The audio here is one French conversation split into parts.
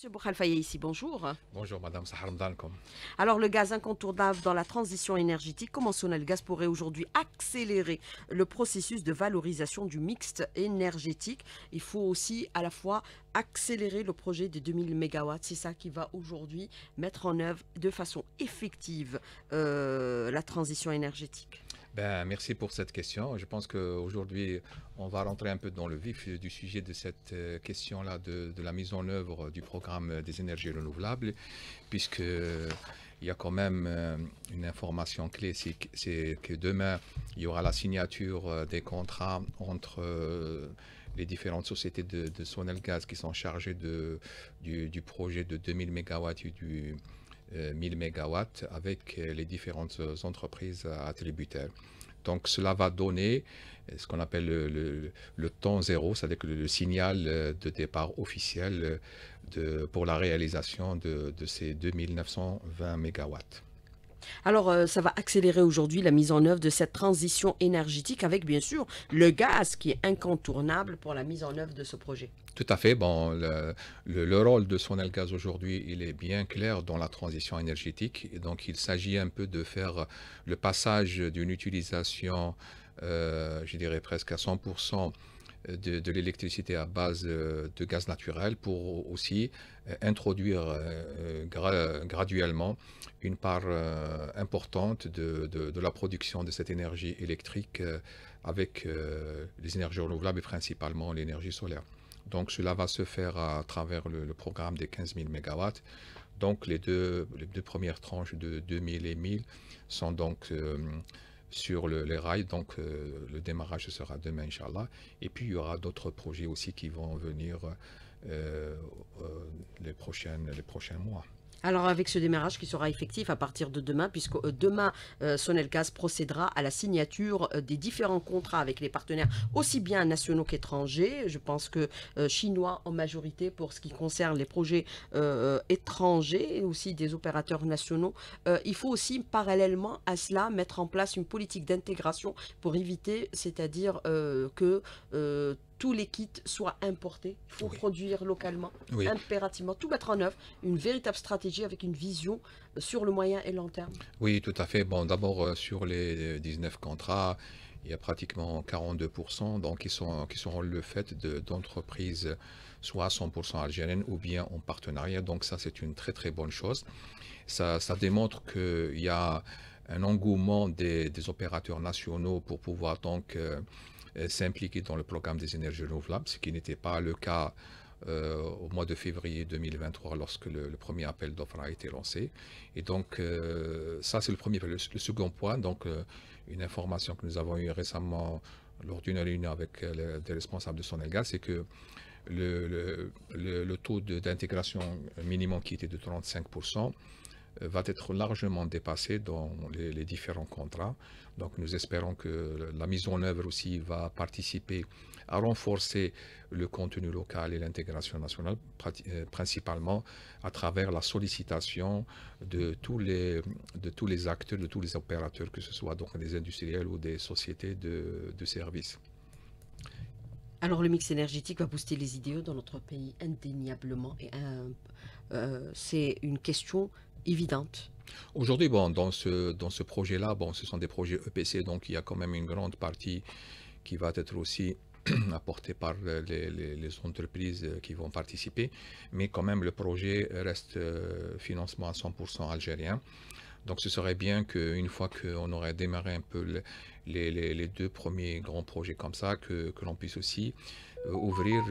Monsieur Boukhalfaye ici, bonjour. Bonjour Madame Alors le gaz incontournable dans la transition énergétique, comment Sonnel Gaz pourrait aujourd'hui accélérer le processus de valorisation du mixte énergétique Il faut aussi à la fois accélérer le projet des 2000 MW. C'est ça qui va aujourd'hui mettre en œuvre de façon effective euh, la transition énergétique. Ben, merci pour cette question. Je pense qu'aujourd'hui, on va rentrer un peu dans le vif du sujet de cette euh, question-là de, la mise en œuvre du programme des énergies renouvelables, puisque il y a quand même euh, une information clé, c'est que demain, il y aura la signature euh, des contrats entre les différentes sociétés de, de gaz qui sont chargées de, du, projet de 2000 MW du 1000 euh, MW avec euh, les différentes euh, entreprises attributaires. Donc cela va donner ce qu'on appelle le, temps zéro, c'est-à-dire le, signal de départ officiel de, pour la réalisation de, de ces 2920 mégawatts. Alors, euh, ça va accélérer aujourd'hui la mise en œuvre de cette transition énergétique avec, bien sûr, le gaz qui est incontournable pour la mise en œuvre de ce projet. Tout à fait. Bon, le, rôle de Sonel Gaz aujourd'hui, il est bien clair dans la transition énergétique. donc, il s'agit un peu de faire le passage d'une utilisation, euh, je dirais presque à 100% euh, de, l'électricité à base euh, de gaz naturel pour aussi euh, introduire graduellement une part importante de, la production de cette énergie électrique avec les énergies renouvelables et principalement l'énergie solaire. Donc cela va se faire à travers le, programme des 15 000 MW. Donc les deux, deux premières tranches de 2000 et 1000 sont donc sur les rails. Donc euh, le démarrage sera demain, Inch'Allah. Et puis il y aura d'autres projets aussi qui vont venir euh, euh, les prochains mois. Alors avec ce démarrage qui sera effectif à partir de demain, puisque euh, demain, euh, Sonelcas procédera à la signature euh, des différents contrats avec les partenaires, aussi bien nationaux qu'étrangers. Je pense que chinois en majorité pour ce qui concerne les projets étrangers et aussi des opérateurs nationaux. il faut aussi parallèlement à cela mettre en place une politique d'intégration pour éviter, c'est-à-dire que tous les kits soient importés. Il faut produire localement, impérativement, tout mettre en œuvre, une véritable stratégie avec une vision sur le moyen et long terme. Oui, tout à fait. Bon, d'abord, euh, sur les 19 contrats, il y a pratiquement 42% donc, qui, sont, qui seront le fait d'entreprises soit 100% algériennes ou bien en partenariat. Donc ça, c'est une très très bonne chose. Ça, ça démontre qu'il y a un engouement des, opérateurs nationaux pour pouvoir donc... Euh, euh, s'impliquer dans le programme des énergies renouvelables, ce qui n'était pas le cas euh, au mois de février 2023 lorsque le, premier appel d'offres a été lancé. Et donc, euh, ça, c'est le premier le, second point, donc une information que nous avons eue récemment lors d'une réunion avec des responsables de Sonelga, c'est que le, le taux d'intégration minimum qui était de 35%, va être largement dépassé dans les, différents contrats. Donc nous espérons que la mise en œuvre aussi va participer à renforcer le contenu local et l'intégration nationale, euh, principalement à travers la sollicitation de tous, les, de tous les acteurs, de tous les opérateurs, que ce soit donc des industriels ou des sociétés de, services. Alors le mix énergétique va booster les idées dans notre pays indéniablement. Et euh, euh, c'est une question évidente Aujourd'hui, bon, dans ce, dans ce projet-là, bon, ce sont des projets EPC, donc il y a quand même une grande partie qui va être aussi apportée par les, entreprises qui vont participer, mais quand même le projet reste euh, financement à 100% algérien. Donc ce serait bien qu'une fois qu'on aurait démarré un peu les, deux premiers grands projets comme ça, que, que l'on puisse aussi euh, ouvrir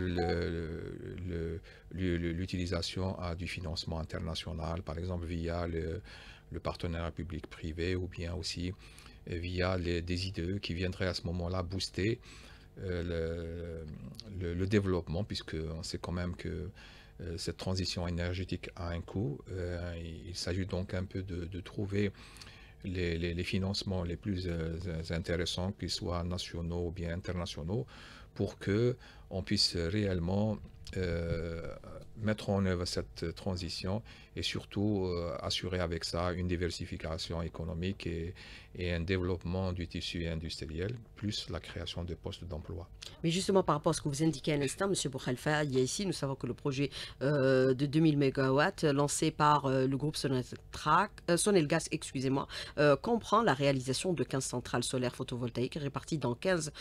l'utilisation à du financement international, par exemple via le, partenariat public-privé ou bien aussi euh, via les, des IDE qui viendraient à ce moment-là booster euh, le, développement, puisque on sait quand même que cette transition énergétique a un coût. il s'agit donc un peu de, trouver les, les, financements les plus intéressants, qu'ils soient nationaux ou bien internationaux, pour que on puisse réellement euh, mettre en œuvre cette transition et surtout euh, assurer avec ça une diversification économique et, et, un développement du tissu industriel, plus la création de postes d'emploi. Mais justement, par rapport à ce que vous indiquez à l'instant, M. Boukhalfa, il y a ici, nous savons que le projet euh, de 2000 MW lancé par euh, le groupe Sonelgas excusez-moi, comprend la réalisation de 15 centrales solaires photovoltaïques réparties dans 15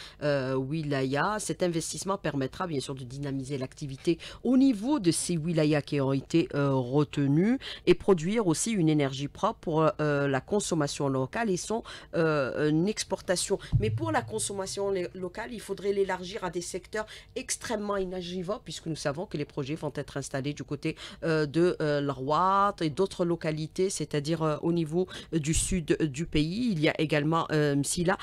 wilayas. Cet investissement permettra bien sûr de dynamiser l'activité au niveau de ces wilayas qui ont été retenus et produire aussi une énergie propre pour euh, euh, la consommation locale et son euh, exportation. Mais pour la consommation locale, il faudrait l'élargir à des secteurs extrêmement énergivores puisque nous savons que les projets vont être installés du côté de la route et d'autres localités, c'est-à-dire au niveau du sud du pays. Il y a également Msila.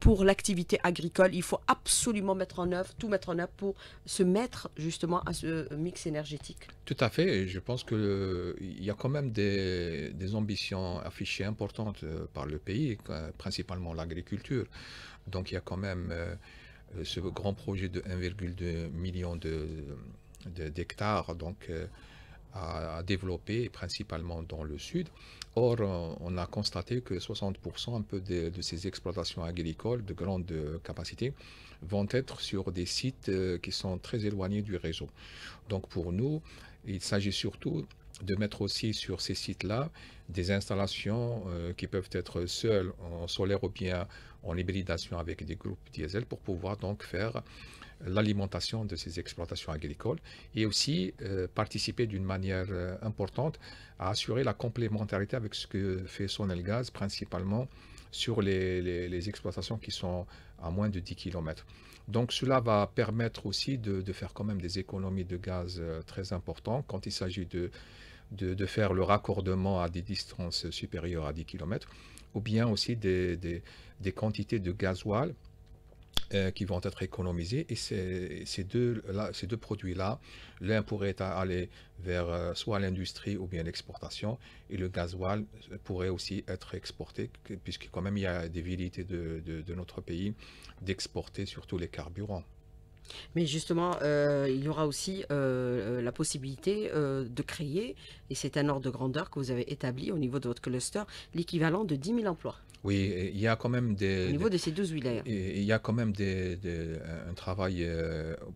pour l'activité agricole, il faut absolument mettre en œuvre, tout mettre en œuvre pour se mettre justement à ce mix énergétique. Tout à fait. Et je pense que il y a quand même des, ambitions affichées importantes euh, par le pays, euh, principalement l'agriculture. Donc il y a quand même euh, ce grand projet de 1,2 million d'hectares de, d'hectares, donc, à, développer, principalement dans le sud. Or, on a constaté que 60% un peu de, de, ces exploitations agricoles de grande capacité vont être sur des sites qui sont très éloignés du réseau. Donc pour nous, il s'agit surtout de mettre aussi sur ces sites-là des installations euh, qui peuvent être seules en solaire ou bien en hybridation avec des groupes diesel pour pouvoir donc faire l'alimentation de ces exploitations agricoles et aussi euh, participer d'une manière euh, importante à assurer la complémentarité avec ce que fait gaz principalement sur les, exploitations qui sont à moins de 10 km. Donc cela va permettre aussi de, de faire quand même des économies de gaz très importantes quand il s'agit de de, faire le raccordement à des distances supérieures à 10 km, ou bien aussi des, quantités de gasoil euh, qui vont être économisées. Et ces, deux, là, ces deux produits-là, l'un pourrait aller vers euh, soit l'industrie ou bien l'exportation, et le gasoil euh, pourrait aussi être exporté, puisque quand même il y a des velléités de notre pays d'exporter surtout les carburants. Mais justement, euh, il y aura aussi euh, euh, la possibilité de créer, et c'est un ordre de grandeur que vous avez établi au niveau de votre cluster, l'équivalent de 10 000 emplois. Oui, il y a quand même des... Au niveau de ces 12 wilayas. Il y a quand même un travail,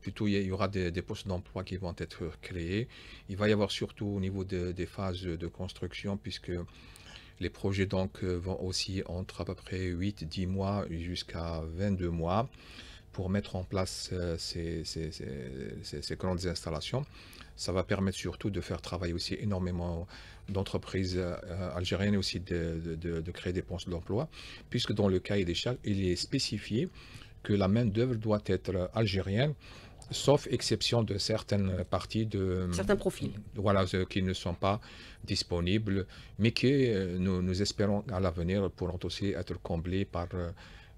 plutôt il y aura des, postes d'emploi qui vont être créés. Il va y avoir surtout au niveau des phases de construction, puisque les projets donc vont aussi entre à peu près 8, 10 mois jusqu'à 22 mois pour mettre en place euh, ces, grandes installations. Ça va permettre surtout de faire travailler aussi énormément d'entreprises euh, algériennes et aussi de, créer des postes d'emploi, puisque dans le cahier des charges, il est spécifié que la main-d'œuvre doit être algérienne sauf exception de certaines parties de... Certains profils. Voilà, euh, qui ne sont pas disponibles, mais que nous, nous espérons à l'avenir pourront aussi être comblés par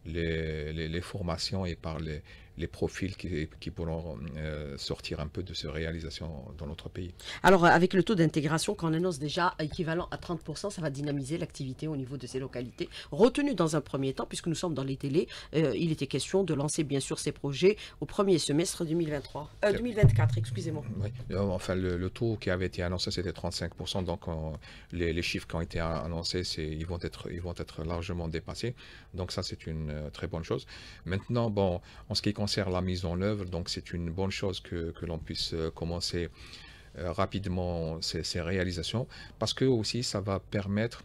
les, les, formations et par les, les profils qui, qui pourront euh, sortir un peu de ces réalisations dans notre pays. Alors, euh, avec le taux d'intégration qu'on annonce déjà équivalent à 30%, ça va dynamiser l'activité au niveau de ces localités. Retenu dans un premier temps, puisque nous sommes dans les télés, euh, il était question de lancer bien sûr ces projets au premier semestre 2023, 2024, excusez-moi. Enfin, le, taux qui avait été annoncé, c'était 35%, donc les, chiffres qui ont été annoncés, ils vont, être, ils vont être largement dépassés. Donc ça, c'est une très bonne chose. Maintenant, bon, en ce qui concerne la mise en œuvre, donc c'est une bonne chose que, l'on puisse euh, commencer euh, rapidement ces, réalisations, parce que aussi ça va permettre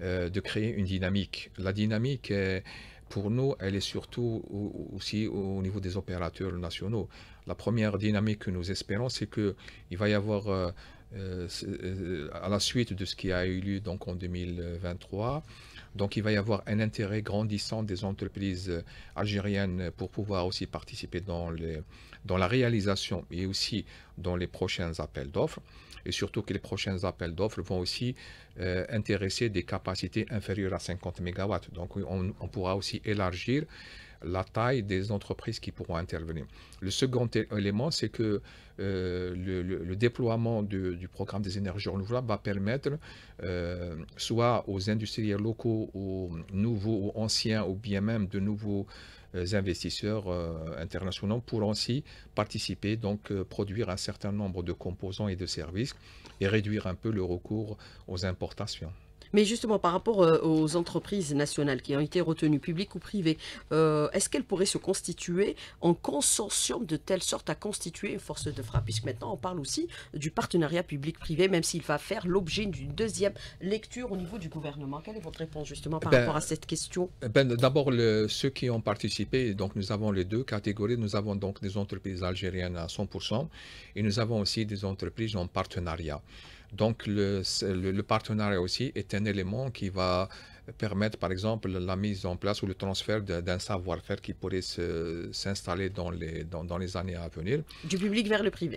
euh, de créer une dynamique. La dynamique, pour nous, elle est surtout aussi au niveau des opérateurs nationaux. La première dynamique que nous espérons, c'est que il va y avoir, à la suite de ce qui a eu lieu donc en 2023, donc il va y avoir un intérêt grandissant des entreprises euh, algériennes pour pouvoir aussi participer dans, la réalisation et aussi dans les prochains appels d'offres. Et surtout que les prochains appels d'offres vont aussi euh, intéresser des capacités inférieures à 50 MW. Donc on pourra aussi élargir la taille des entreprises qui pourront intervenir. Le second élément, c'est que euh, le, déploiement du programme des énergies renouvelables va permettre, euh, soit aux industriels locaux, aux nouveaux, aux anciens, ou bien même de nouveaux euh, investisseurs internationaux pourront aussi participer, donc produire un certain nombre de composants et de services et réduire un peu le recours aux importations. Mais justement, par rapport euh, aux entreprises nationales qui ont été retenues, publiques ou privées, euh, est-ce qu'elles pourraient se constituer en consortium de telle sorte à constituer une force de frappe Puisque maintenant, on parle aussi du partenariat public-privé, même s'il va faire l'objet d'une deuxième lecture au niveau du gouvernement. Quelle est votre réponse justement par eh ben, rapport à cette question eh ben, D'abord, ceux qui ont participé, donc nous avons les deux catégories. Nous avons donc des entreprises algériennes à 100% et nous avons aussi des entreprises en partenariat. Donc le, le, partenariat aussi est un élément qui va permettre par exemple la mise en place ou le transfert d'un savoir-faire qui pourrait s'installer dans les, dans, dans les années à venir. Du public vers le privé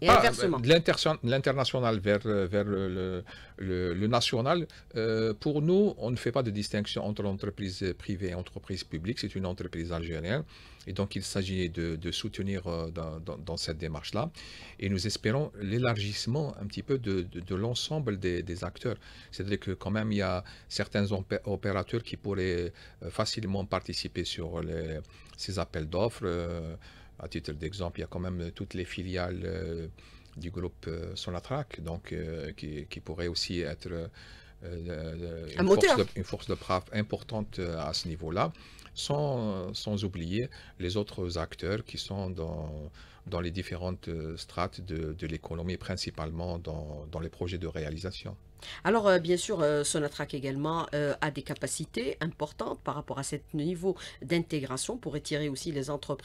et inversement. Euh, l'international vers, euh, vers le, le, national, euh, pour nous, on ne fait pas de distinction entre l'entreprise privée et entreprise publique. C'est une entreprise algérienne. Et donc, il s'agit de, soutenir euh, dans, cette démarche-là. Et nous espérons l'élargissement un petit peu de, l'ensemble des, acteurs. C'est-à-dire que quand même, il y a certains opérateurs qui pourraient euh, facilement participer sur les, ces appels d'offres. Euh, à titre d'exemple, il y a quand même toutes les filiales du groupe Sonatrac, donc qui, qui, pourrait aussi être euh, une, force de, une, importante euh, à ce niveau-là, sans, oublier les autres acteurs qui sont dans, dans les différentes euh, strates de, de l'économie, principalement dans, dans les projets de réalisation. Alors, euh, bien sûr, euh, Sonatrac également euh, a des capacités importantes par rapport à ce niveau d'intégration pour étirer aussi les entreprises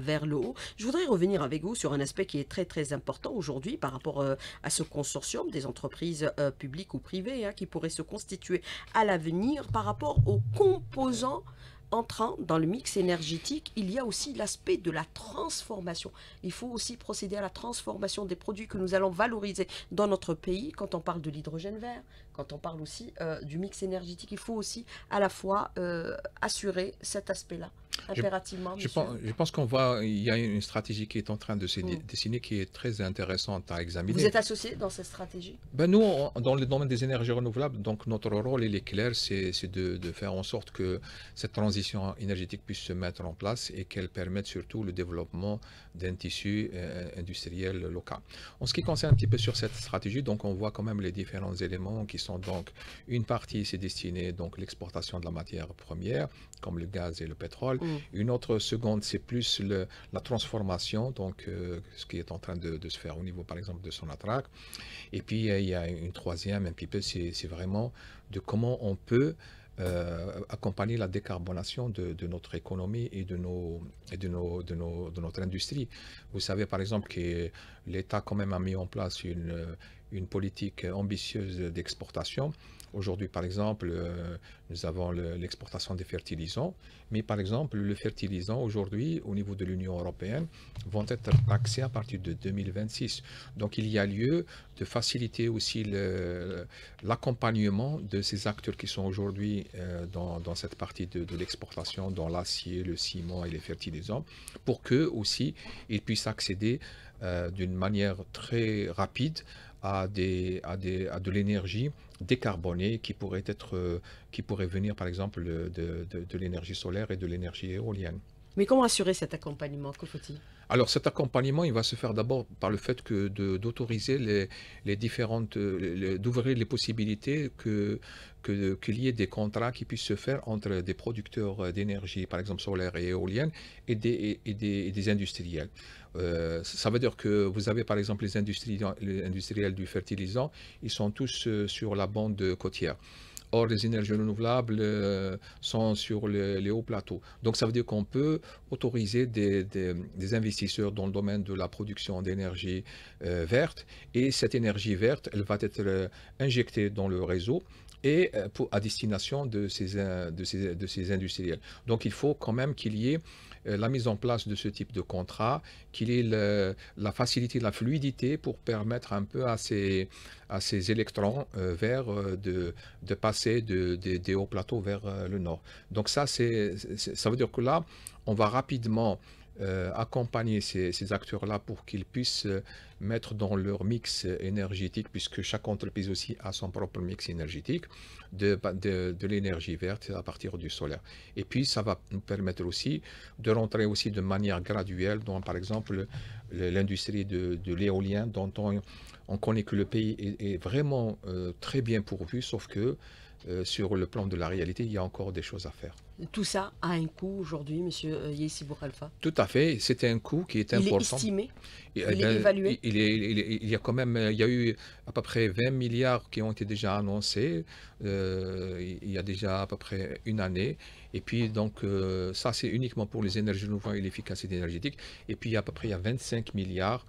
vers le haut. Je voudrais revenir avec vous sur un aspect qui est très, très important aujourd'hui par rapport à ce consortium des entreprises publiques ou privées hein, qui pourrait se constituer à l'avenir par rapport aux composants entrant dans le mix énergétique, il y a aussi l'aspect de la transformation. Il faut aussi procéder à la transformation des produits que nous allons valoriser dans notre pays quand on parle de l'hydrogène vert, quand on parle aussi euh, du mix énergétique. Il faut aussi à la fois euh, assurer cet aspect-là impérativement. Je, pense, qu'on voit, il y a une stratégie qui est en train de se hmm. dessiner qui est très intéressante à examiner. Vous êtes associé dans cette stratégie ben Nous, dans le domaine des énergies renouvelables, donc notre rôle, il est clair, c'est de, faire en sorte que cette transition énergétique puisse se mettre en place et qu'elle permette surtout le développement d'un tissu euh, industriel local. En ce qui concerne un petit peu sur cette stratégie, donc on voit quand même les différents éléments qui sont donc une partie, c'est destinée donc l'exportation de la matière première, comme le gaz et le pétrole. Mm. Une autre seconde, c'est plus la transformation, donc euh, ce qui est en train de, se faire au niveau, par exemple, de son attraque. Et puis, euh, il y a une troisième, un petit peu, c'est vraiment de comment on peut euh, accompagner la décarbonation de, notre économie et, de, et de, nos, de, nos, de notre industrie. Vous savez par exemple que l'État quand même a mis en place une, une politique ambitieuse d'exportation Aujourd'hui, par exemple, euh, nous avons l'exportation des fertilisants, mais par exemple, le fertilisant aujourd'hui, au niveau de l'Union européenne, vont être taxés à partir de 2026. Donc, il y a lieu de faciliter aussi l'accompagnement de ces acteurs qui sont aujourd'hui euh, dans, cette partie de, l'exportation, dans l'acier, le ciment et les fertilisants, pour qu'eux aussi, ils puissent accéder euh, d'une manière très rapide à, des, de l'énergie décarbonée qui pourrait, être, euh, qui pourrait venir par exemple de, l'énergie solaire et de l'énergie éolienne. Mais comment assurer cet accompagnement Que alors cet accompagnement, il va se faire d'abord par le fait d'autoriser les, les, différentes, euh, d'ouvrir les possibilités que, qu'il y ait des contrats qui puissent se faire entre des producteurs d'énergie, par exemple solaire et éolienne, et des, industriels. Euh, ça veut dire que vous avez par exemple les industriels, du fertilisant, ils sont tous euh, sur la bande côtière. Or, les énergies renouvelables euh, sont sur les hauts plateaux. Donc, ça veut dire qu'on peut autoriser des, investisseurs dans le domaine de la production d'énergie verte. Et cette énergie verte, elle va être injectée dans le réseau et euh, pour, à destination euh, de ces, de, ces, industriels. Donc il faut quand même qu'il y ait euh, la mise en place de ce type de contrat, qu'il y ait la facilité, la fluidité pour permettre un peu à ces, à ces électrons vers de, passer des hauts plateaux vers le nord. Donc ça, ça veut dire que là, on va rapidement euh, accompagner ces, acteurs-là pour qu'ils puissent euh, mettre dans leur mix énergétique, puisque chaque entreprise aussi a son propre mix énergétique, bah, de, de, l'énergie verte à partir du solaire. Et puis, ça va nous permettre aussi de rentrer aussi de manière graduelle dans, par exemple, l'industrie de, de l'éolien, dont on, on connaît que le pays est, vraiment euh, très bien pourvu, sauf que euh, sur le plan de la réalité, il y a encore des choses à faire. Tout ça a un coût aujourd'hui, Monsieur euh, Yessibour Alpha Tout à fait, c'est un coût qui est important. Il est estimé Il est évalué il, y a quand même, il y a eu à peu près 20 milliards qui ont été déjà annoncés, il y a déjà à peu près une année. Et puis donc ça c'est uniquement pour les énergies renouvelables et l'efficacité énergétique. Et puis à peu près il y a 25 milliards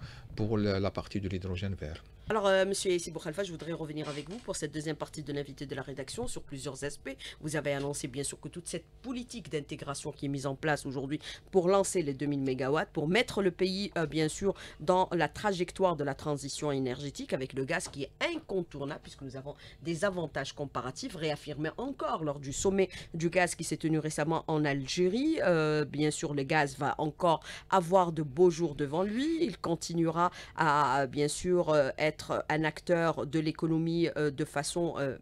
pour la partie de l'hydrogène vert. Alors, M. Euh, monsieur je voudrais revenir avec vous pour cette deuxième partie de l'invité de la rédaction sur plusieurs aspects. Vous avez annoncé, bien sûr, que toute cette politique d'intégration qui est mise en place aujourd'hui pour lancer les 2000 MW, pour mettre le pays, euh, bien sûr, dans la trajectoire de la transition énergétique avec le gaz qui est incontournable puisque nous avons des avantages comparatifs réaffirmés encore lors du sommet du gaz qui s'est tenu récemment en Algérie. Euh, bien sûr, le gaz va encore avoir de beaux jours devant lui. Il continuera à, bien sûr, être un acteur de l'économie euh, de façon euh,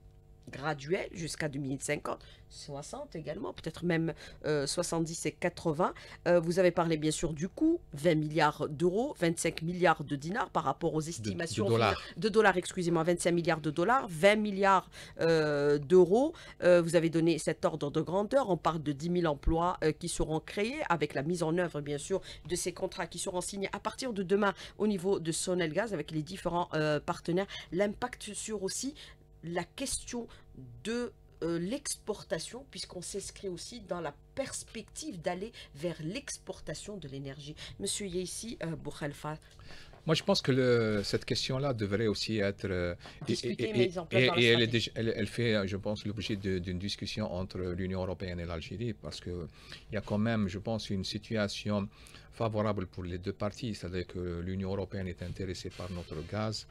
graduel jusqu'à 2050, 60 également, peut-être même 70 euh, et 80. Euh, vous avez parlé bien sûr du coût, 20 milliards d'euros, 25 milliards de dinars par rapport aux estimations de, dollars, excusez-moi, 25 milliards de dollars, 20 milliards euh, d'euros. vous avez donné cet ordre de grandeur. On parle de 10 000 emplois qui seront créés avec la mise en œuvre bien sûr de ces contrats qui seront signés à partir de demain au niveau de Gaz avec les différents partenaires. L'impact sur aussi la question de euh, l'exportation, puisqu'on s'inscrit aussi dans la perspective d'aller vers l'exportation de l'énergie. Monsieur Yeissi euh, Boukhalfa. Moi, je pense que le, cette question-là devrait aussi être euh, et, elle, elle, fait, je pense, l'objet d'une discussion entre l'Union européenne et l'Algérie, parce qu'il y a quand même, je pense, une situation favorable pour les deux parties, c'est-à-dire que l'Union européenne est intéressée par notre gaz,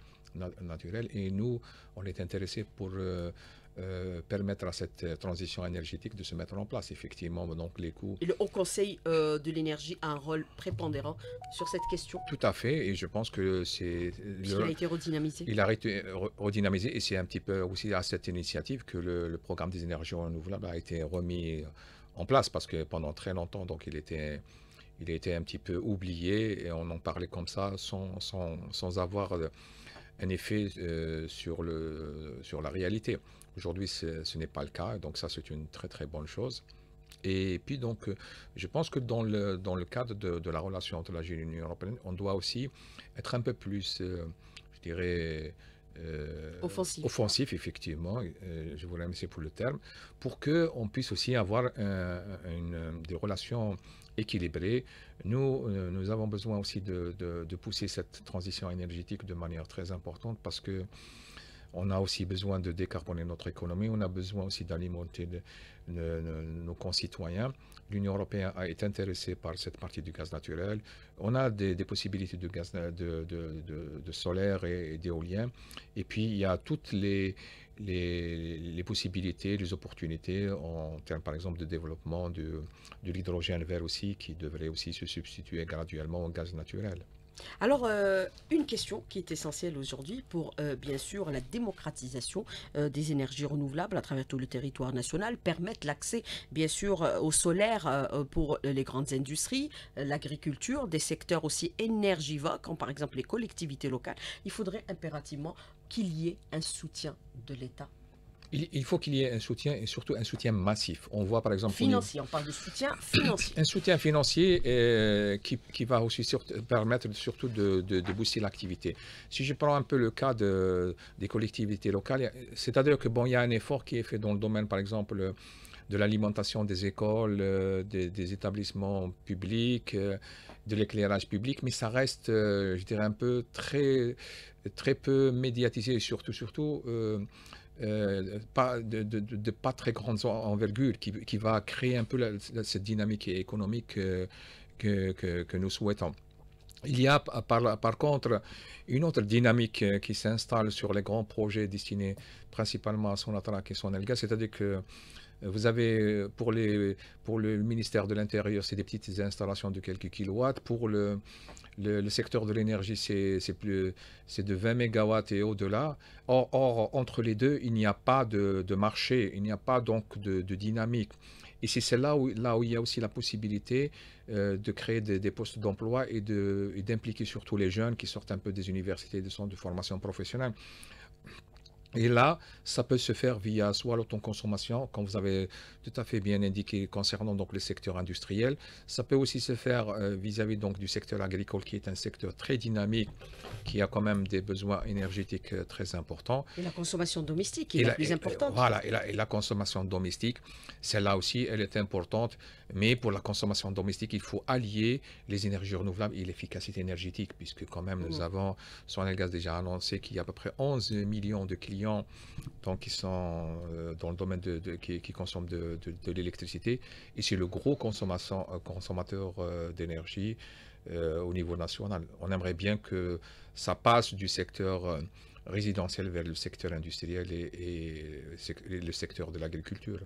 naturel et nous, on est intéressé pour euh, euh, permettre à cette euh, transition énergétique de se mettre en place, effectivement. Donc, les coûts. Et le Haut Conseil de l'énergie a un rôle prépondérant sur cette question Tout à fait, et je pense que c'est. Il a été redynamisé. Il a été redynamisé, et c'est un petit peu aussi à cette initiative que le, programme des énergies renouvelables a été remis en place, parce que pendant très longtemps, donc, il était il a été un petit peu oublié et on en parlait comme ça sans, sans, sans avoir un effet euh, sur, le, sur la réalité. Aujourd'hui, ce n'est pas le cas, donc ça, c'est une très très bonne chose. Et puis donc, euh, je pense que dans le, dans le cadre de, la relation entre l'Algérie et l'Union européenne, on doit aussi être un peu plus, euh, je dirais, offensif. effectivement, je vous remercie pour le terme, pour qu'on puisse aussi avoir une, des relations équilibré Nous, euh, nous avons besoin aussi de, pousser cette transition énergétique de manière très importante parce que on a aussi besoin de décarboner notre économie, on a besoin aussi d'alimenter nos concitoyens. L'Union européenne est intéressée par cette partie du gaz naturel. On a des, possibilités de, gaz, de, solaire et, et d'éolien. Et puis, il y a toutes les, les, possibilités, les opportunités en termes par exemple de développement de l'hydrogène vert aussi qui devrait aussi se substituer graduellement au gaz naturel. Alors, euh, une question qui est essentielle aujourd'hui pour, euh, bien sûr, la démocratisation euh, des énergies renouvelables à travers tout le territoire national, permettre l'accès, bien sûr, au solaire pour les grandes industries, l'agriculture, des secteurs aussi énergivores, comme par exemple les collectivités locales. Il faudrait impérativement qu'il y ait un soutien de l'État il, faut qu'il y ait un soutien et surtout un soutien massif. On voit par exemple... Financier, on parle de soutien financier. Un soutien financier euh, qui, va aussi permettre surtout de, booster l'activité. Si je prends un peu le cas de, des collectivités locales, c'est-à-dire que bon, il y a un effort qui est fait dans le domaine par exemple de l'alimentation des écoles, euh, des, établissements publics, euh, de l'éclairage public, mais ça reste, je dirais, un peu très, très peu médiatisé et surtout, surtout euh, pas, de, pas très grande envergure, qui, qui va créer un peu cette dynamique économique euh, que, que, nous souhaitons. Il y a par, par contre une autre dynamique euh, qui s'installe sur les grands projets destinés principalement à son et son c'est-à-dire que vous avez pour, les, pour le ministère de l'Intérieur, c'est des petites installations de quelques kilowatts. Pour le, le, secteur de l'énergie, c'est de 20 MW et au-delà. Or, entre les deux, il n'y a pas de, marché, il n'y a pas donc de, dynamique. Et c'est là où, là où il y a aussi la possibilité euh, de créer des, des postes d'emploi et d'impliquer surtout les jeunes qui sortent un peu des universités et des centres de formation professionnelle. Et là, ça peut se faire via soit l'autoconsommation, comme vous avez tout à fait bien indiqué concernant donc le secteur industriel. Ça peut aussi se faire euh, vis-à-vis du secteur agricole, qui est un secteur très dynamique, qui a quand même des besoins énergétiques euh, très importants. Et la consommation domestique est la, plus importante. voilà, et la, consommation domestique, celle-là aussi, elle est importante. Mais pour la consommation domestique, il faut allier les énergies renouvelables et l'efficacité énergétique, puisque quand même, nous mmh. avons, sur Gaz déjà annoncé qu'il y a à peu près 11 millions de clients donc, qui sont euh, dans le domaine qui, consomment de, l'électricité. Et c'est le gros euh, consommateur euh, d'énergie au niveau national. On aimerait bien que ça passe du secteur résidentiel vers le secteur industriel et le secteur de l'agriculture.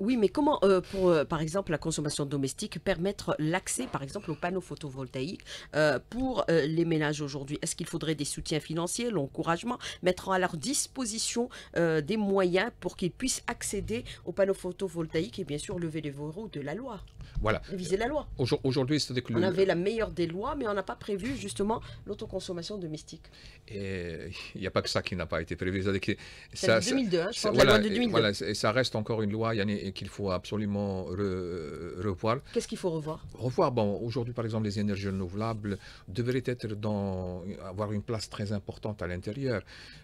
Oui, mais comment, euh, pour euh, par exemple la consommation domestique, permettre l'accès par exemple aux panneaux photovoltaïques euh, pour les ménages aujourd'hui Est-ce qu'il faudrait des soutiens financiers, l'encouragement, mettre à leur disposition des moyens pour qu'ils puissent accéder aux panneaux photovoltaïques et bien sûr lever les verrous de la loi voilà. la loi. Aujourd'hui, c'est-à-dire que... On avait la meilleure des lois, mais on n'a pas prévu justement l'autoconsommation domestique. Et il n'y a pas que ça qui n'a pas été prévu. cest que ça, 2002, hein, je 2002. Voilà, et ça reste encore une loi qu'il faut absolument revoir. Qu'est-ce qu'il faut revoir Revoir, bon, aujourd'hui, par exemple, les énergies renouvelables devraient être dans, avoir une place très importante à l'intérieur.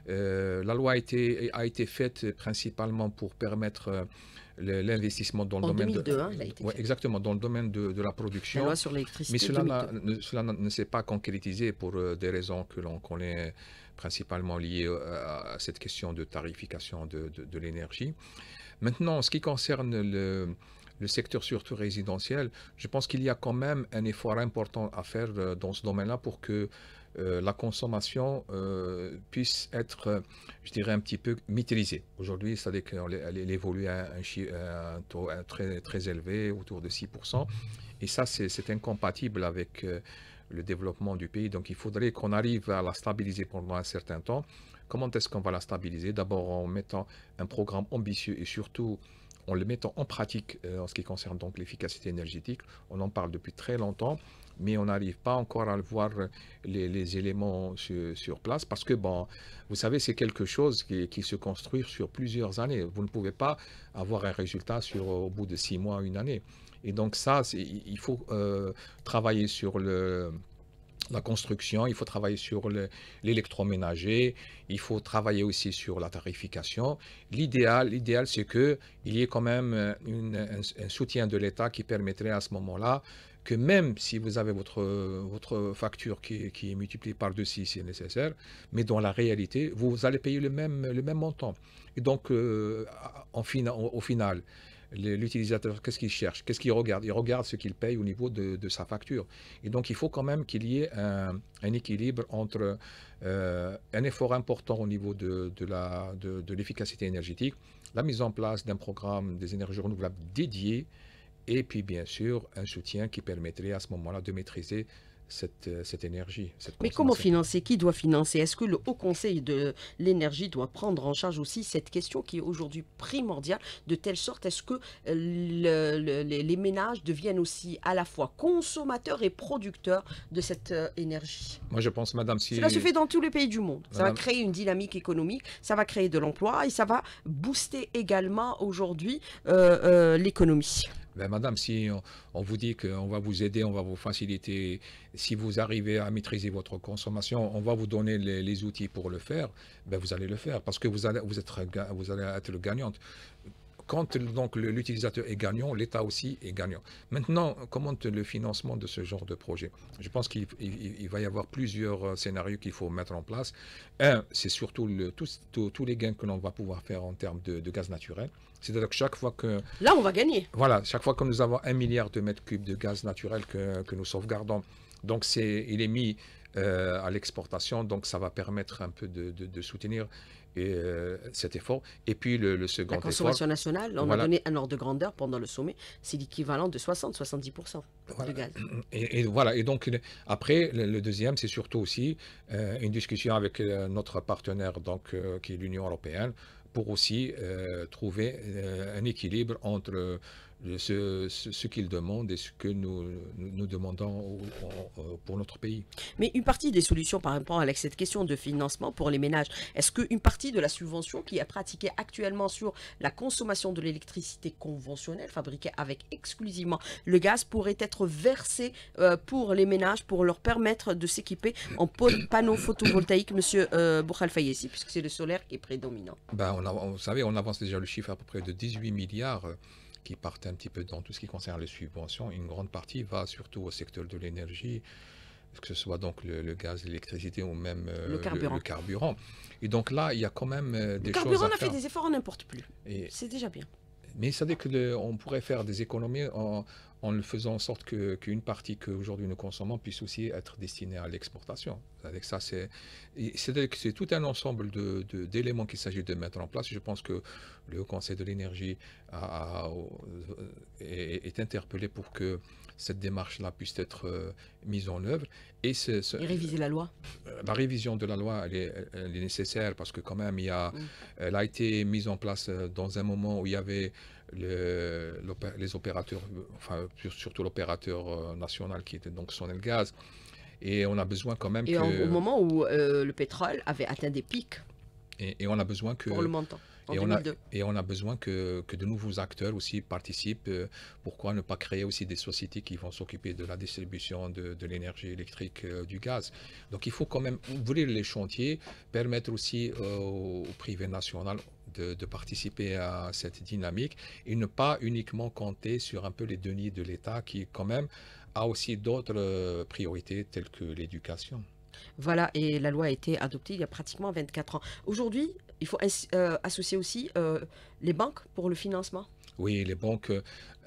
Euh, la loi a été, a été faite principalement pour permettre l'investissement dans le domaine de, hein, exactement dans le domaine de, la production. Mais cela, ne, cela ne s'est pas concrétisé pour euh, des raisons que l'on connaît principalement liées euh, à, cette question de tarification de, l'énergie. Maintenant, en ce qui concerne le, le secteur surtout résidentiel, je pense qu'il y a quand même un effort important à faire euh, dans ce domaine-là pour que euh, la consommation euh, puisse être, je dirais, un petit peu maîtrisée. Aujourd'hui, c'est-à-dire qu'elle évolue à un, taux très, élevé, autour de 6%. Et ça, c'est incompatible avec euh, le développement du pays. Donc, il faudrait qu'on arrive à la stabiliser pendant un certain temps. Comment est-ce qu'on va la stabiliser D'abord en mettant un programme ambitieux et surtout en le mettant en pratique en ce qui concerne donc l'efficacité énergétique. On en parle depuis très longtemps mais on n'arrive pas encore à voir euh, les, éléments sur, place parce que, bon, vous savez, c'est quelque chose qui, se construit sur plusieurs années. Vous ne pouvez pas avoir un résultat sur, au bout de six mois, une année. Et donc ça, il faut euh, travailler sur le, la construction, il faut travailler sur l'électroménager, il faut travailler aussi sur la tarification. L'idéal, l'idéal c'est qu'il y ait quand même euh, un, soutien de l'État qui permettrait à ce moment-là que même si vous avez votre, votre facture qui, est multipliée par deux, si c'est nécessaire, mais dans la réalité, vous allez payer le même, le même montant. Et donc, euh, au, final, l'utilisateur, qu'est-ce qu'il cherche Qu'est-ce qu'il regarde Il regarde ce qu'il paye au niveau de, sa facture. Et donc, il faut quand même qu'il y ait un, équilibre entre euh, un effort important au niveau de, de l'efficacité énergétique, la mise en place d'un programme des énergies renouvelables dédié et puis bien sûr un soutien qui permettrait à ce moment-là de maîtriser cette, euh, énergie. Mais comment financer Qui doit financer Est-ce que le Haut Conseil de l'énergie doit prendre en charge aussi cette question qui est aujourd'hui primordiale, de telle sorte est-ce que euh, les, ménages deviennent aussi à la fois consommateurs et producteurs de cette euh, énergie Moi je pense, Madame, si... Cela se fait dans tous les pays du monde. Ça va créer une dynamique économique, ça va créer de l'emploi et ça va booster également aujourd'hui l'économie. Ben, madame, si on, vous dit qu'on va vous aider, on va vous faciliter, si vous arrivez à maîtriser votre consommation, on va vous donner les, outils pour le faire, ben, vous allez le faire parce que vous allez, vous êtes, vous allez être gagnante. Quand donc l'utilisateur est gagnant, l'État aussi est gagnant. Maintenant, comment le financement de ce genre de projet Je pense qu'il va y avoir plusieurs euh, scénarios qu'il faut mettre en place. Un, c'est surtout tous, les gains que l'on va pouvoir faire en termes de gaz naturel. C'est-à-dire que chaque fois que... Là, on va gagner. Voilà, chaque fois que nous avons un milliard de mètres cubes de gaz naturel que, nous sauvegardons, donc c'est, il est mis euh, à l'exportation, donc ça va permettre un peu de, soutenir euh, cet effort. Et puis le, second effort... La consommation nationale, on a donné un ordre de grandeur pendant le sommet, c'est l'équivalent de 60-70% gaz. Et, voilà, et donc après, le, deuxième, c'est surtout aussi euh, une discussion avec notre partenaire donc, qui est l'Union Européenne, pour aussi euh, trouver euh, un équilibre entre euh, ce, ce, qu'ils demandent et ce que nous, nous, demandons pour notre pays. Mais une partie des solutions par rapport à cette question de financement pour les ménages, est-ce qu'une partie de la subvention qui est pratiquée actuellement sur la consommation de l'électricité conventionnelle fabriquée avec exclusivement le gaz pourrait être versée euh, pour les ménages pour leur permettre de s'équiper en panneaux photovoltaïques, monsieur euh, Fayesi, puisque c'est le solaire qui est prédominant bah, on Vous on avance déjà le chiffre à peu près de 18 milliards. Euh, qui partent un petit peu dans tout ce qui concerne les subventions. Une grande partie va surtout au secteur de l'énergie, que ce soit donc le, gaz, l'électricité ou même euh, le, carburant. Le, carburant. Et donc là, il y a quand même euh, des choses. carburant, on a fait des efforts, on n'importe plus. C'est déjà bien. Mais ça veut dire qu'on pourrait faire des économies en, en faisant en sorte qu'une partie qu'aujourd'hui nous consommons puisse aussi être destinée à l'exportation. Avec ça, c'est tout un ensemble d'éléments de, qu'il s'agit de mettre en place. Je pense que le Conseil de l'énergie euh, est, interpellé pour que cette démarche-là puisse être euh, mise en œuvre. Et, réviser la loi La révision de la loi, elle est, nécessaire parce que quand même, il y a, mm. elle a été mise en place euh, dans un moment où il y avait les opérateurs, enfin surtout l'opérateur euh, national qui était donc gaz Et on a besoin quand même et au moment où euh, le pétrole avait atteint des pics. Et, on a besoin que... Pour le montant et On a, besoin que, que, de nouveaux acteurs aussi participent. Euh, pourquoi ne pas créer aussi des sociétés qui vont s'occuper de la distribution de, l'énergie électrique, euh, du gaz Donc il faut quand même ouvrir les chantiers, permettre aussi euh, au privé national de, de, participer à cette dynamique et ne pas uniquement compter sur un peu les deniers de l'État qui quand même a aussi d'autres priorités telles que l'éducation. Voilà, et la loi a été adoptée il y a pratiquement 24 ans. Aujourd'hui, il faut euh, associer aussi euh, les banques pour le financement. Oui, les banques euh,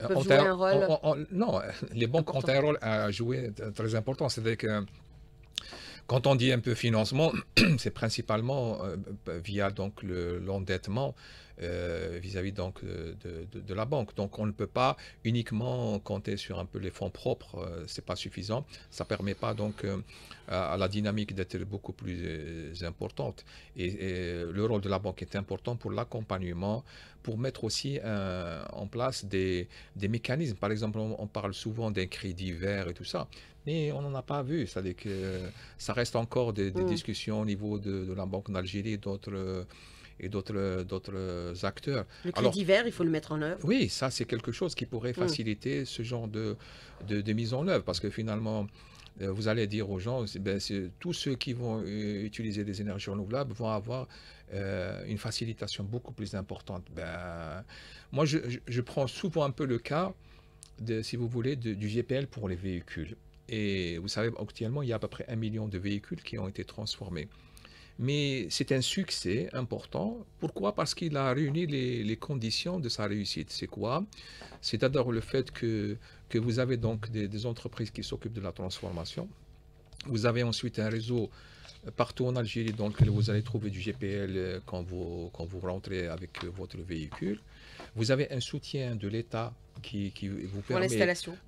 ont un, rôle. non, les banques ont un rôle à jouer très important. cest quand on dit un peu financement, c'est principalement euh, bah, via donc l'endettement euh, vis-à-vis donc euh, de, la banque. Donc on ne peut pas uniquement compter sur un peu les fonds propres, c'est pas suffisant. Ça permet pas donc à, la dynamique d'être beaucoup plus importante. et le rôle de la banque est important pour l'accompagnement, pour mettre aussi euh, en place des, des, mécanismes. Par exemple, on, parle souvent d'un crédit vert et tout ça, mais on n'en a pas vu. cest à que ça reste encore des, mm. discussions au niveau de, la Banque d'Algérie, d'autres euh, et d'autres d'autres acteurs. Le crédit vert, il faut le mettre en œuvre. Oui, ça c'est quelque chose qui pourrait mm. faciliter ce genre de, de, de, mise en œuvre parce que finalement euh, vous allez dire aux gens, ben, tous ceux qui vont euh, utiliser des énergies renouvelables vont avoir euh, une facilitation beaucoup plus importante. Ben, moi, je, prends souvent un peu le cas, si vous voulez, du GPL pour les véhicules. Et vous savez, actuellement, il y a à peu près un million de véhicules qui ont été transformés mais c'est un succès important. Pourquoi Parce qu'il a réuni les, conditions de sa réussite. C'est quoi C'est d'abord le fait que, que vous avez donc des, entreprises qui s'occupent de la transformation. Vous avez ensuite un réseau euh, partout en Algérie donc vous allez trouver du GPL euh, quand vous, quand vous rentrez avec euh, votre véhicule. Vous avez un soutien de l'État qui, qui, vous permet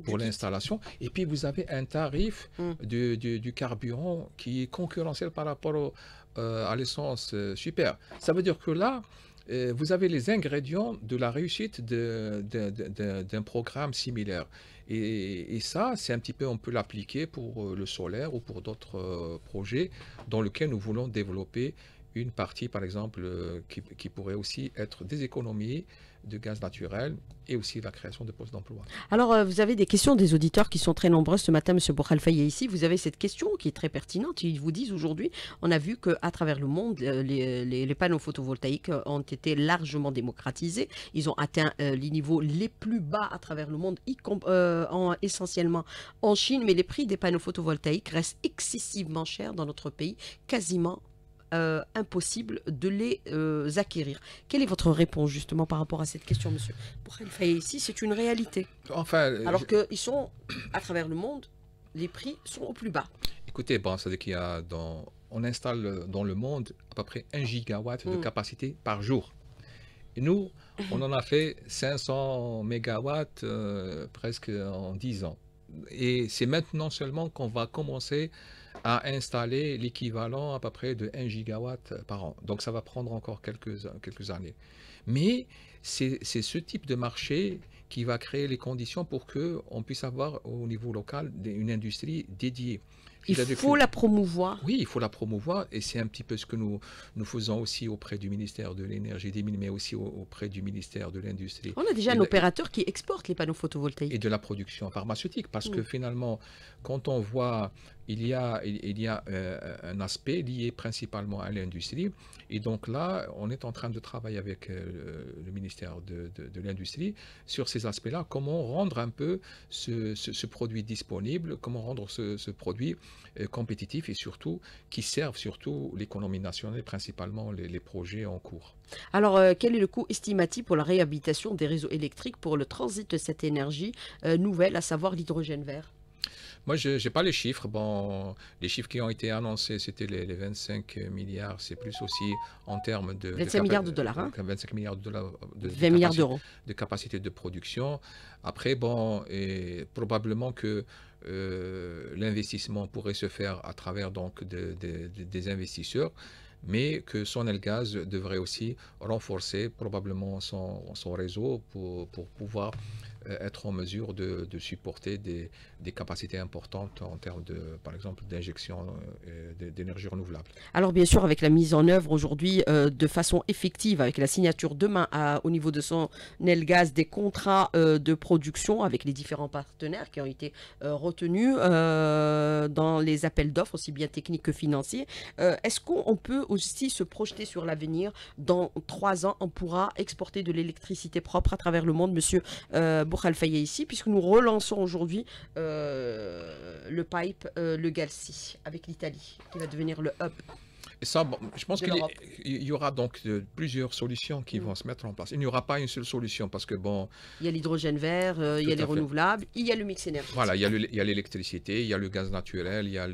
pour l'installation. Et puis vous avez un tarif hmm. du, carburant qui est concurrentiel par rapport au, euh, à l'essence euh, super. Ça veut dire que là, euh, vous avez les ingrédients de la réussite d'un programme similaire. Et, ça, c'est un petit peu, on peut l'appliquer pour le solaire ou pour d'autres projets dans lesquels nous voulons développer une partie, par exemple, euh, qui, pourrait aussi être des économies de gaz naturel et aussi la création de postes d'emploi. Alors, euh, vous avez des questions des auditeurs qui sont très nombreuses ce matin, M. est ici. Vous avez cette question qui est très pertinente. Ils vous disent aujourd'hui, on a vu qu'à travers le monde, euh, les, panneaux photovoltaïques ont été largement démocratisés. Ils ont atteint les niveaux les plus bas à travers le monde, en, essentiellement en Chine, mais les prix des panneaux photovoltaïques restent excessivement chers dans notre pays, quasiment euh, impossible de les euh, acquérir. Quelle est votre réponse justement par rapport à cette question, monsieur Pour fait ici, c'est une réalité. Enfin, euh, Alors qu'ils sont, à travers le monde, les prix sont au plus bas. Écoutez, bon, ça qu'il y a dans... On installe dans le monde à peu près 1 gigawatt de mm. capacité par jour. Et nous, on en a fait 500 mégawatts presque en 10 ans. Et c'est maintenant seulement qu'on va commencer à installer l'équivalent à peu près de 1 gigawatt par an. Donc ça va prendre encore quelques, quelques années. Mais c'est ce type de marché qui va créer les conditions pour que on puisse avoir au niveau local une industrie dédiée. Il faut la promouvoir. Oui, il faut la promouvoir et c'est un petit peu ce que nous, nous faisons aussi auprès du ministère de l'énergie des mines, mais aussi auprès du ministère de l'industrie. On a déjà un opérateur qui exporte les panneaux photovoltaïques. Et de la production pharmaceutique, parce mm. que finalement, quand on voit il y a, euh, un aspect lié principalement à l'industrie. Et donc là, on est en train de travailler avec euh, le ministère de, l'Industrie sur ces aspects-là, comment rendre un peu ce, produit disponible, comment rendre ce, produit euh, compétitif et surtout qui serve surtout l'économie nationale, principalement les, projets en cours. Alors, quel est le coût estimatif pour la réhabilitation des réseaux électriques pour le transit de cette énergie nouvelle, à savoir l'hydrogène vert moi, je n'ai pas les chiffres. Bon, les chiffres qui ont été annoncés, c'était les, 25 milliards. C'est plus aussi en termes de... 25 milliards de dollars. Hein. milliards de dollars. De, milliards De capacité de production. Après, bon, probablement que euh, l'investissement pourrait se faire à travers donc des investisseurs mais que Sonelgaz devrait aussi renforcer probablement son, réseau pour, pour pouvoir euh, être en mesure de, supporter des, capacités importantes en termes de, par exemple, d'injection euh, d'énergie renouvelable. Alors bien sûr, avec la mise en œuvre aujourd'hui euh, de façon effective, avec la signature demain au niveau de son Nelgas, des contrats de production avec les différents partenaires qui ont été retenus dans les appels d'offres, aussi bien techniques que financiers, est-ce qu'on peut aussi se projeter sur l'avenir Dans trois ans, on pourra exporter de l'électricité propre à travers le monde, monsieur pour faillait ici, puisque nous relançons aujourd'hui euh, le pipe, euh, le Galsi, avec l'Italie, qui va devenir le hub. Et ça, bon, je pense qu'il y aura donc euh, plusieurs solutions qui mm. vont se mettre en place. Il n'y aura pas une seule solution parce que bon... Il y a l'hydrogène vert, il y a les renouvelables, il y a le mix énergétique. Voilà, il y a l'électricité, il, y a le gaz naturel, il y a mm.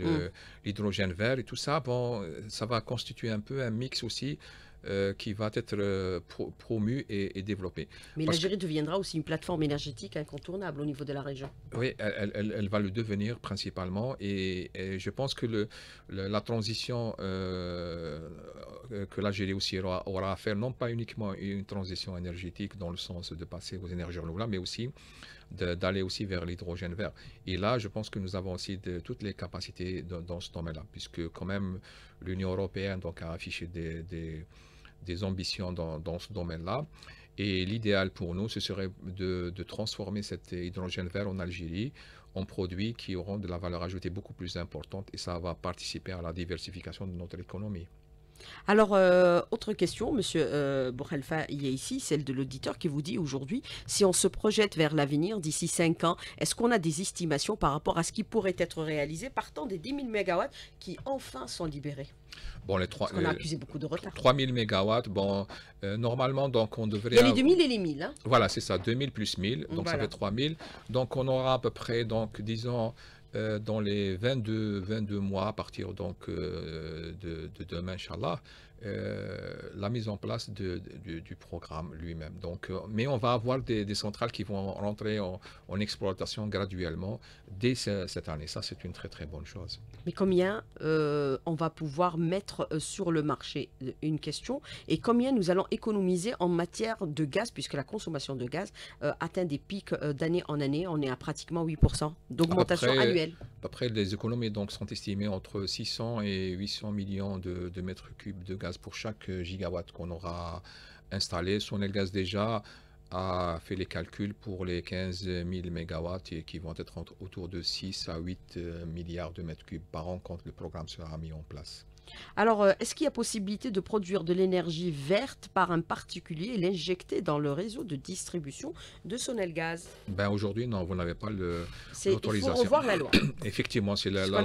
l'hydrogène vert et tout ça. Bon, ça va constituer un peu un mix aussi euh, qui va être euh, promu et, développé. Mais l'Algérie deviendra aussi une plateforme énergétique incontournable au niveau de la région. Oui, elle, va le devenir principalement et, je pense que le, la transition euh, que l'Algérie aussi aura, à faire, non pas uniquement une transition énergétique dans le sens de passer aux énergies renouvelables, mais aussi d'aller aussi vers l'hydrogène vert. Et là, je pense que nous avons aussi toutes les capacités dans ce domaine-là, puisque quand même l'Union européenne donc, a affiché des des ambitions dans, ce domaine-là. Et l'idéal pour nous, ce serait de, transformer cet hydrogène vert en Algérie en produits qui auront de la valeur ajoutée beaucoup plus importante et ça va participer à la diversification de notre économie. Alors, euh, autre question, M. euh, Borrelfa, il est ici, celle de l'auditeur qui vous dit aujourd'hui, si on se projette vers l'avenir d'ici 5 ans, est-ce qu'on a des estimations par rapport à ce qui pourrait être réalisé partant des 10 000 MW qui enfin sont libérés Bon, les 3, on a euh, accusé beaucoup de retard. 000 MW, bon, euh, normalement, donc on devrait... Il y a les et les 1000. Hein voilà, c'est ça, 2 000 plus 1 000, donc ça fait 3 000, Donc on aura à peu près, donc disons, euh, dans les 22, 22 mois à partir donc euh, de, de demain, Inch'Allah, euh, la mise en place du programme lui-même. Donc, euh, mais on va avoir des, centrales qui vont rentrer en, exploitation graduellement dès cette année. Ça, c'est une très très bonne chose. Mais combien euh, on va pouvoir mettre sur le marché Une question. Et combien nous allons économiser en matière de gaz, puisque la consommation de gaz atteint des pics d'année en année. On est à pratiquement 8% d'augmentation annuelle. Après, les économies donc, sont estimées entre 600 et 800 millions de mètres cubes de gaz pour chaque euh, gigawatt qu'on aura installé. Gaz déjà a fait les calculs pour les 15 000 MW et qui vont être autour de 6 à 8 euh, milliards de mètres cubes par an quand le programme sera mis en place. Alors, euh, est-ce qu'il y a possibilité de produire de l'énergie verte par un particulier et l'injecter dans le réseau de distribution de Sonelgaz ben Aujourd'hui, non, vous n'avez pas l'autorisation. Il faut revoir la loi. Effectivement, c'est la, loi,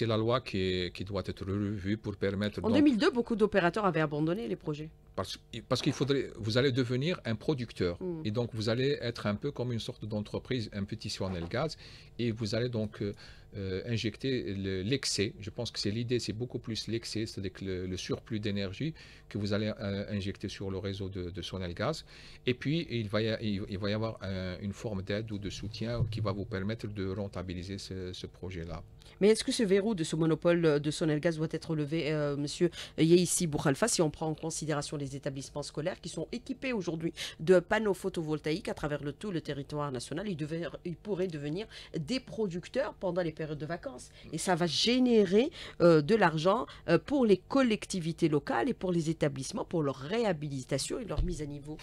la loi qui, doit être revue pour permettre... En 2002, beaucoup d'opérateurs avaient abandonné les projets. Parce, parce qu'il faudrait, vous allez devenir un producteur mm. et donc vous allez être un peu comme une sorte d'entreprise, un petit sonel gaz. et vous allez donc... Euh, euh, injecter l'excès. je pense que c'est l'idée, c'est beaucoup plus l'excès, c'est-à-dire le, surplus d'énergie que vous allez euh, injecter sur le réseau de, de gaz. Et puis, il va y, avoir une forme d'aide ou de soutien qui va vous permettre de rentabiliser ce projet-là. Mais est-ce que ce verrou de ce monopole euh, de Sonelgaz doit être levé, M. Euh, monsieur Yeissi Boukhalfa, si on prend en considération les établissements scolaires qui sont équipés aujourd'hui de panneaux photovoltaïques à travers le, tout le territoire national ils, devaient, pourraient devenir des producteurs pendant les périodes de vacances. Et ça va générer euh, de l'argent pour les collectivités locales et pour les établissements, pour leur réhabilitation et leur mise à niveau.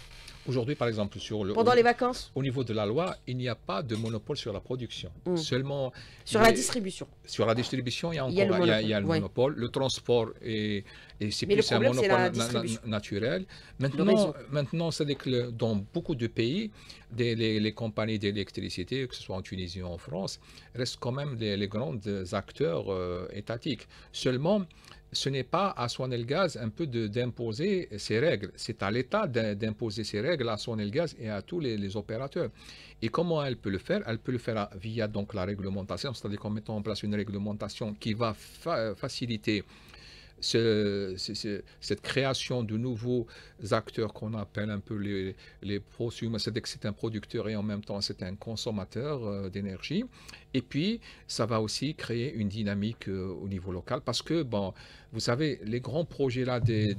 Aujourd'hui, par exemple, sur le, pendant les vacances Au niveau de la loi, il n'y a pas de monopole sur la production. Hum. Seulement... Sur la distribution sur la distribution, il y a, encore, il y a, le, monopole. le, transport, et, c'est plus un monopole naturel. Maintenant, maintenant c'est que dans beaucoup de pays, les, compagnies d'électricité, que ce soit en Tunisie ou en France, restent quand même les, grands acteurs euh, étatiques. Seulement, ce n'est pas à Swan gaz un peu d'imposer ses règles. C'est à l'État d'imposer ses règles à Swan gaz et à tous les, opérateurs. Et comment elle peut le faire Elle peut le faire via donc la réglementation, c'est-à-dire qu'en mettant en place une réglementation qui va faciliter cette création de nouveaux acteurs qu'on appelle un peu les, les prosumers, c'est-à-dire que c'est un producteur et en même temps c'est un consommateur euh, d'énergie, et puis, ça va aussi créer une dynamique euh, au niveau local parce que, bon, vous savez, les grands projets là de,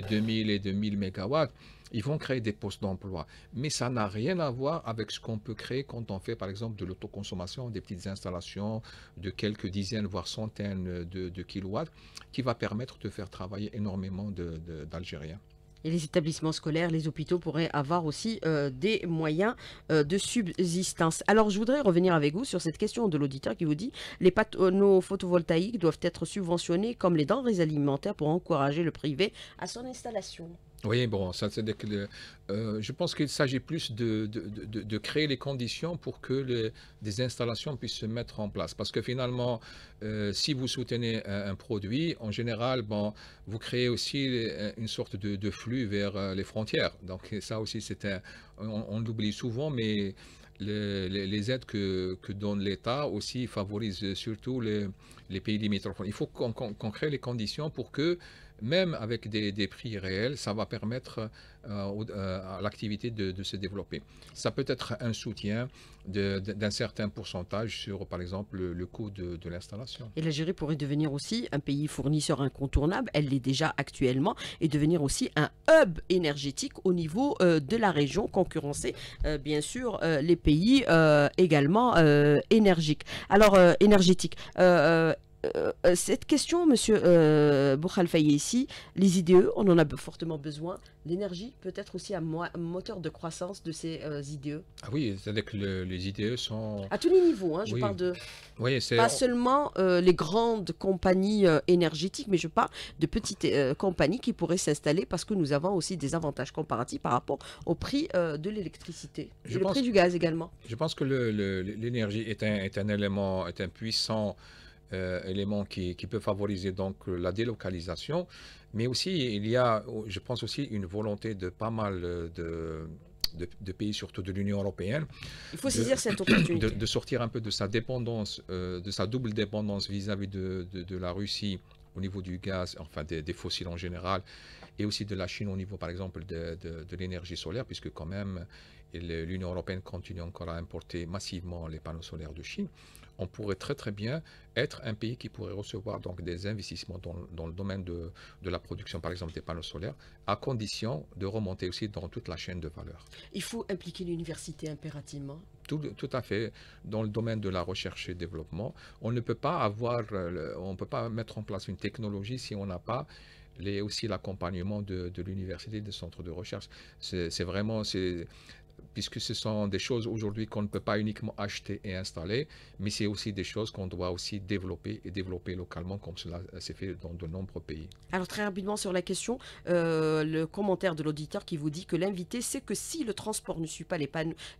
2000 et 2000 mégawatts, ils vont créer des postes d'emploi. Mais ça n'a rien à voir avec ce qu'on peut créer quand on fait, par exemple, de l'autoconsommation, des petites installations de quelques dizaines, voire centaines de, de kilowatts, qui va permettre de faire travailler énormément d'Algériens. Et les établissements scolaires, les hôpitaux pourraient avoir aussi euh, des moyens euh, de subsistance. Alors, je voudrais revenir avec vous sur cette question de l'auditeur qui vous dit les panneaux photovoltaïques doivent être subventionnés comme les denrées alimentaires pour encourager le privé à son installation. Oui, bon, ça, c'est euh, je pense qu'il s'agit plus de, de, de, créer les conditions pour que les, des installations puissent se mettre en place. Parce que finalement, euh, si vous soutenez un, produit, en général, bon, vous créez aussi euh, une sorte de, flux vers les frontières. Donc ça aussi, un, on, l'oublie souvent, mais les, aides que, que donne l'État aussi favorisent surtout les, les pays limitrophes. Il faut qu'on crée les conditions pour que même avec des, prix réels, ça va permettre euh, euh, à l'activité de, se développer. Ça peut être un soutien d'un certain pourcentage sur, par exemple, le, coût de, l'installation. Et l'Algérie pourrait devenir aussi un pays fournisseur incontournable, elle l'est déjà actuellement, et devenir aussi un hub énergétique au niveau euh, de la région, concurrencer bien sûr les pays également énergiques. Alors, énergétique... Euh, euh, cette question, monsieur euh, ici, les IDE, on en a fortement besoin. L'énergie peut être aussi un moteur de croissance de ces euh, IDE. Ah oui, c'est-à-dire que les IDE sont... À tous les niveaux, hein, je parle de... Oui, pas seulement les grandes compagnies énergétiques, mais je parle de petites compagnies qui pourraient s'installer parce que nous avons aussi des avantages comparatifs par rapport au prix de l'électricité le prix du gaz également. Je pense que l'énergie est, est, un, élément, est un puissant... Euh, élément qui, peut favoriser donc euh, la délocalisation. Mais aussi, il y a, oh, je pense aussi, une volonté de pas mal euh, de, pays, surtout de l'Union européenne. De, sortir un peu de sa dépendance, de sa double dépendance vis-à-vis de, la Russie au niveau du gaz, enfin des, des, fossiles en général, et aussi de la Chine au niveau, par exemple, de, l'énergie solaire, puisque quand même l'Union européenne continue encore à importer massivement les panneaux solaires de Chine on pourrait très très bien être un pays qui pourrait recevoir donc des investissements dans, dans le domaine de, de, la production, par exemple des panneaux solaires, à condition de remonter aussi dans toute la chaîne de valeur. Il faut impliquer l'université impérativement. Tout, tout, à fait. Dans le domaine de la recherche et développement, on ne peut pas avoir, euh, on peut pas mettre en place une technologie si on n'a pas les aussi l'accompagnement de, de l'université, des centres de recherche. C'est vraiment, c'est puisque ce sont des choses aujourd'hui qu'on ne peut pas uniquement acheter et installer, mais c'est aussi des choses qu'on doit aussi développer et développer localement, comme cela s'est fait dans de nombreux pays. Alors très rapidement sur la question, euh, le commentaire de l'auditeur qui vous dit que l'invité sait que si le transport ne suit pas les,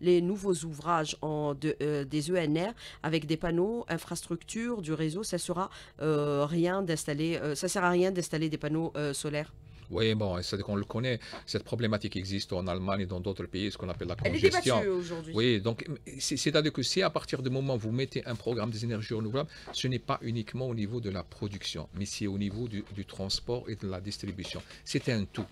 les nouveaux ouvrages euh, des ENR avec des panneaux, infrastructures, du réseau, ça sera euh, rien d'installer, ça sert à rien d'installer des panneaux solaires. Oui, bon, c'est qu'on le connaît. Cette problématique existe en Allemagne et dans d'autres pays, ce qu'on appelle la congestion. Elle est aujourd'hui. Oui, donc c'est-à-dire que si à partir du moment où vous mettez un programme des énergies renouvelables, ce n'est pas uniquement au niveau de la production, mais c'est au niveau du, transport et de la distribution. C'est un tout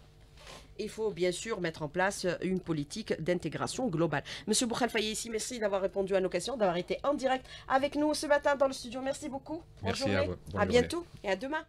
il faut bien sûr mettre en place euh, une politique d'intégration globale. Monsieur Boukhal ici, merci d'avoir répondu à nos questions, d'avoir été en direct avec nous ce matin dans le studio. Merci beaucoup. merci à vous. bientôt et à demain.